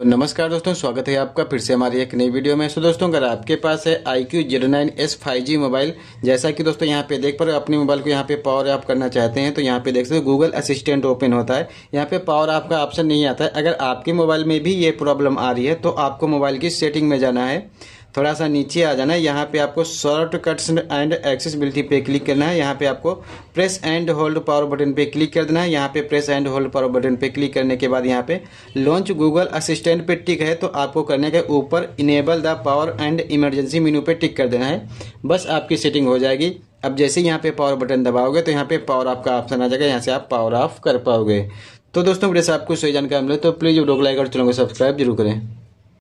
तो नमस्कार दोस्तों स्वागत है आपका फिर से हमारी एक नई वीडियो में सो दोस्तों अगर आपके पास है iQOO zero nine S five G mobile जैसा कि दोस्तों यहाँ पे देख पर अपने मोबाइल को यहाँ पे पावर ऑफ करना चाहते हैं तो यहाँ पे देख सकते हो गूगल असिस्टेंट ओपन होता है यहाँ पे पावर ऑफ का ऑप्शन नहीं आता है अगर आपके मोबाइल में भी ये प्रॉब्लम आ रही है तो आपको मोबाइल की सेटिंग में जाना है थोड़ा सा नीचे आ जाना है यहाँ पे आपको शॉर्ट कट्स एंड एक्सेसिबिलिटी पे क्लिक करना है यहाँ पे आपको press and hold power button पे क्लिक कर देना है यहाँ पे press and hold power button पे क्लिक करने के बाद यहाँ पे लॉन्च गूगल असिस्टेंट पे टिक है तो आपको करने के ऊपर enable the power and emergency menu पे टिक कर देना है बस आपकी सेटिंग हो जाएगी अब जैसे यहाँ पे पावर बटन दबाओगे तो यहाँ पे पावर ऑफ का ऑप्शन आ जाएगा यहाँ से आप पावर ऑफ कर पाओगे तो दोस्तों मेरे साथ सही जानकारी मिले तो प्लीज़ वीडियो को लाइक और चैनल को सब्सक्राइब जरूर करें